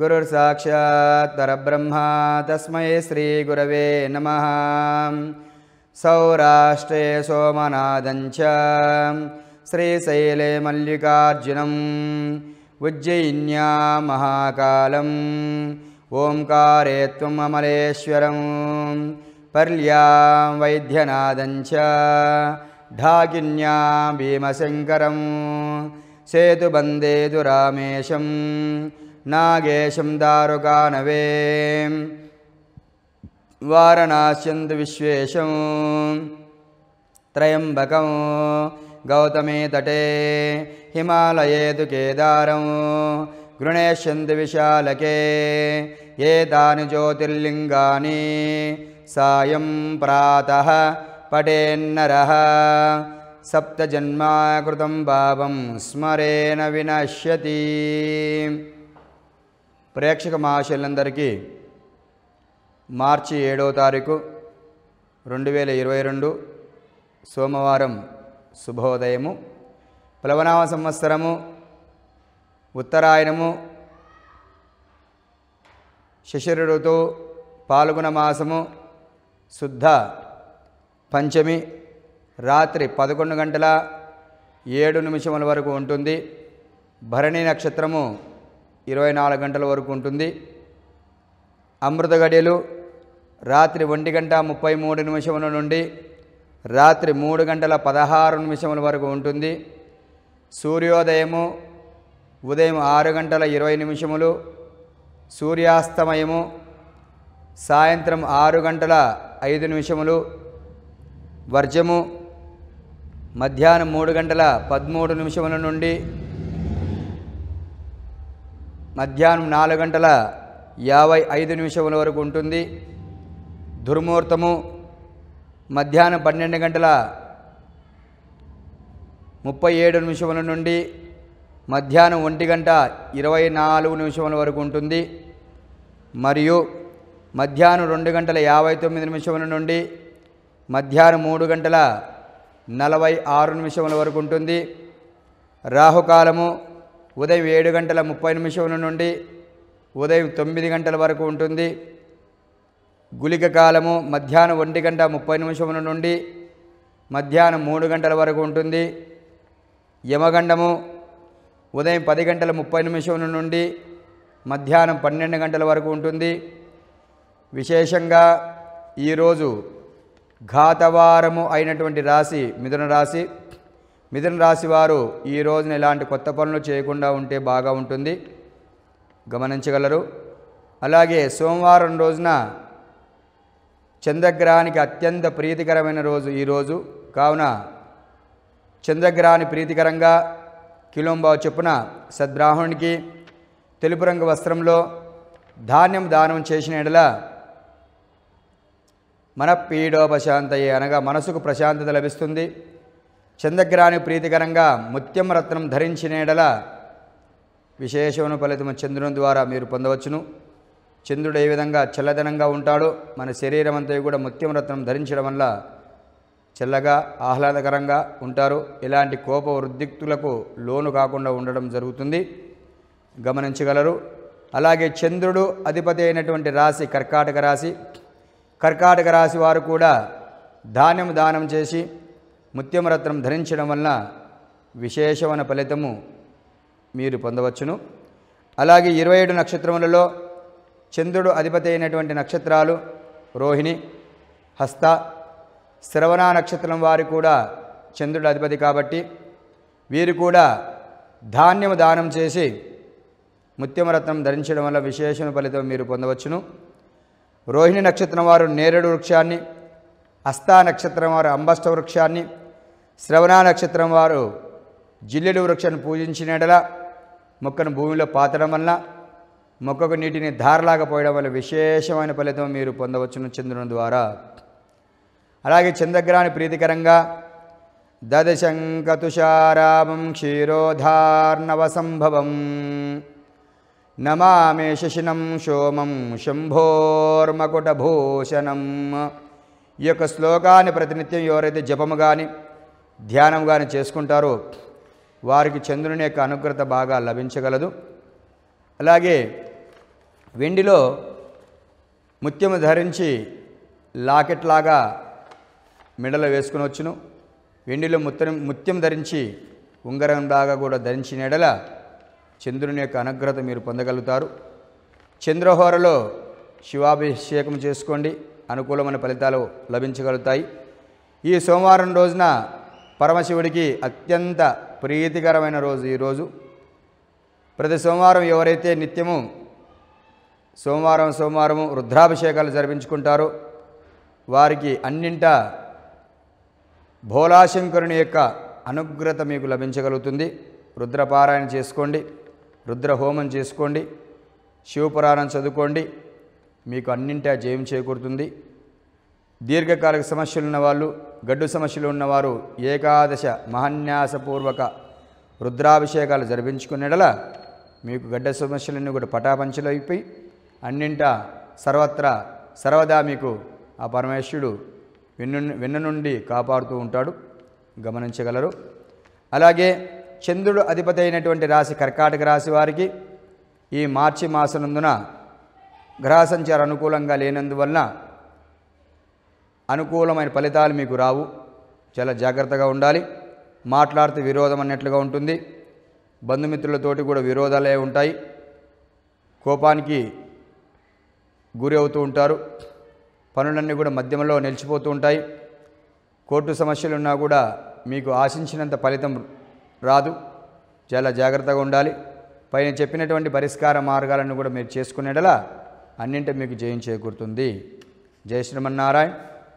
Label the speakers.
Speaker 1: गुरुर्साक्षात् परब्रह्मा तस्मै श्रीगुरवे नमः सौराष्ट्रे सोमनादञ्च श्रीशैले मल्लिकार्जुनं उज्जयिन्या महाकालम् ओङ्कारे त्वमलेश्वरं पल्यां वैद्यनादं च ढाकिन्यां भीमशङ्करं सेतुवन्देतुरामेशम् नागेशं दारुकानवे वारणास्य विश्वेशं त्रयम्बकं गौतमे तटे हिमालये तु केदारं गृणेष्यन्तु विशालके एतानि ज्योतिर्लिङ्गानि सायं प्रातः पटेन्नरः सप्तजन्माकृतं भावं स्मरेण विनश्यति ప్రేక్షక మహాశైలందరికీ మార్చి ఏడవ తారీఖు రెండు వేల ఇరవై రెండు సోమవారం శుభోదయము ప్లవనామ సంవత్సరము ఉత్తరాయణము శిశిర ఋతువు పాల్గొన మాసము శుద్ధ పంచమి రాత్రి పదకొండు గంటల ఏడు నిమిషముల వరకు ఉంటుంది భరణి నక్షత్రము ఇరవై నాలుగు గంటల వరకు ఉంటుంది అమృత గడియలు రాత్రి ఒంటి గంట ముప్పై మూడు నిమిషముల నుండి రాత్రి మూడు గంటల పదహారు నిమిషముల వరకు ఉంటుంది సూర్యోదయము ఉదయం ఆరు గంటల ఇరవై నిమిషములు సూర్యాస్తమయము సాయంత్రం ఆరు గంటల ఐదు నిమిషములు వర్జము మధ్యాహ్నం మూడు గంటల పదమూడు నిమిషముల నుండి మధ్యాహ్నం నాలుగు గంటల యాభై ఐదు నిమిషముల వరకు ఉంటుంది దుర్ముహూర్తము మధ్యాహ్నం పన్నెండు గంటల ముప్పై ఏడు నిమిషముల నుండి మధ్యాహ్నం ఒంటి గంట ఇరవై నాలుగు నిమిషముల వరకు ఉంటుంది మరియు మధ్యాహ్నం రెండు గంటల యాభై తొమ్మిది నిమిషముల నుండి మధ్యాహ్నం మూడు గంటల నలభై ఆరు నిమిషముల వరకు ఉంటుంది రాహుకాలము ఉదయం ఏడు గంటల ముప్పై నిమిషముల నుండి ఉదయం తొమ్మిది గంటల వరకు ఉంటుంది గుళిక కాలము మధ్యాహ్నం ఒంటి గంట ముప్పై నిమిషముల నుండి మధ్యాహ్నం మూడు గంటల వరకు ఉంటుంది యమగండము ఉదయం పది గంటల ముప్పై నిమిషముల నుండి మధ్యాహ్నం పన్నెండు గంటల వరకు ఉంటుంది విశేషంగా ఈరోజు ఘాతవారము అయినటువంటి రాశి మిథున రాశి మిథున రాశి వారు ఈ రోజున ఇలాంటి కొత్త పనులు చేయకుండా ఉంటే బాగా ఉంటుంది గమనించగలరు అలాగే సోమవారం రోజున చంద్రగ్రహానికి అత్యంత ప్రీతికరమైన రోజు ఈరోజు కావున చంద్రగ్రహాన్ని ప్రీతికరంగా కిలోంబావు చొప్పున సద్బ్రాహ్మణునికి తెలుపు రంగు వస్త్రంలో ధాన్యం దానం చేసిన ఎడల మన పీడోపశాంతయ్యే అనగా మనసుకు ప్రశాంతత లభిస్తుంది చంద్రగ్రాని ప్రీతికరంగా ముత్యం రత్నం ధరించినేడల విశేషమైన ఫలితం చంద్రుని ద్వారా మీరు పొందవచ్చును చంద్రుడు ఏ విధంగా చల్లదనంగా ఉంటాడో మన శరీరం అంతా కూడా ముత్యం రత్నం ధరించడం వల్ల చల్లగా ఆహ్లాదకరంగా ఉంటారు ఇలాంటి కోప వృద్ధిక్తులకు లోను కాకుండా ఉండడం జరుగుతుంది గమనించగలరు అలాగే చంద్రుడు అధిపతి అయినటువంటి రాశి కర్కాటక రాశి కర్కాటక రాశి వారు కూడా ధాన్యం దానం చేసి ముత్యమరత్నం ధరించడం వల్ల విశేషమైన ఫలితము మీరు పొందవచ్చును అలాగే ఇరవై ఏడు నక్షత్రములలో చంద్రుడు అధిపతి అయినటువంటి నక్షత్రాలు రోహిణి హస్త శ్రవణ నక్షత్రం వారు కూడా చంద్రుడు అధిపతి కాబట్టి వీరు కూడా ధాన్యము దానం చేసి ముత్యమరత్నం ధరించడం వల్ల విశేషణ ఫలితం మీరు పొందవచ్చును రోహిణి నక్షత్రం వారు నేరేడు వృక్షాన్ని హస్తా నక్షత్రం వారు అంబష్ట వృక్షాన్ని శ్రవణ నక్షత్రం వారు జిల్లెడు వృక్షాన్ని పూజించినడల మొక్కను భూమిలో పాతడం వల్ల మొక్కకు నీటిని ధారలాగా పోయడం వల్ల విశేషమైన ఫలితం మీరు పొందవచ్చును చంద్రుని ద్వారా అలాగే చంద్రగ్రహాన్ని ప్రీతికరంగా దదశంకతుషారామం క్షీరోధార్ణవ సంభవం నమామే శశినం సోమం శంభోర్మకుటభూషణం ఈ యొక్క శ్లోకాన్ని ప్రతినిత్యం ఎవరైతే జపము కానీ ధ్యానం కానీ చేసుకుంటారో వారికి చంద్రుని యొక్క అనుగ్రత బాగా లభించగలదు అలాగే వెండిలో ముత్యము ధరించి లాకెట్లాగా మెడలో వేసుకుని వచ్చును వెండిలో ముత్యం ముత్యం ధరించి ఉంగరం లాగా కూడా ధరించిన ఎడల చంద్రుని యొక్క అనుగ్రత మీరు పొందగలుగుతారు చంద్రహోరలో శివాభిషేకం చేసుకోండి అనుకూలమైన ఫలితాలు లభించగలుగుతాయి ఈ సోమవారం రోజున పరమశివుడికి అత్యంత ప్రీతికరమైన రోజు ఈరోజు ప్రతి సోమవారం ఎవరైతే నిత్యము సోమవారం సోమవారం రుద్రాభిషేకాలు జరిపించుకుంటారో వారికి అన్నింట భోలాశంకరుని యొక్క అనుగ్రత మీకు లభించగలుగుతుంది రుద్రపారాయణ చేసుకోండి రుద్రహోమం చేసుకోండి శివపురాణం చదువుకోండి మీకు అన్నింటా జయం చేకూరుతుంది దీర్ఘకాలిక సమస్యలు ఉన్నవాళ్ళు గడ్డు సమస్యలు ఉన్నవారు ఏకాదశ మహాన్యాసపూర్వక రుద్రాభిషేకాలు జరిపించుకునేడల మీకు గడ్డ సమస్యలన్నీ కూడా పటాపంచలు అయిపోయి అన్నింటా సర్వత్రా సర్వదా మీకు ఆ పరమేశ్వరుడు వెన్ను విన్న నుండి కాపాడుతూ ఉంటాడు గమనించగలరు అలాగే చంద్రుడు అధిపతి అయినటువంటి రాశి కర్కాటక రాశి వారికి ఈ మార్చి మాసనందున గ్రహ సంచార అనుకూలంగా లేనందువలన అనుకూలమైన ఫలితాలు మీకు రావు చాలా జాగ్రత్తగా ఉండాలి మాట్లాడితే విరోధం అన్నట్లుగా ఉంటుంది బంధుమిత్రులతోటి కూడా విరోధాలే ఉంటాయి కోపానికి గురి అవుతూ ఉంటారు పనులన్నీ కూడా మధ్యమలో నిలిచిపోతూ ఉంటాయి కోర్టు సమస్యలు ఉన్నా కూడా మీకు ఆశించినంత ఫలితం రాదు చాలా జాగ్రత్తగా ఉండాలి పైన చెప్పినటువంటి పరిష్కార మార్గాలను కూడా మీరు చేసుకునేటలా అన్నింటి మీకు జయం చేకూరుతుంది జయ శ్రీమన్నారాయణ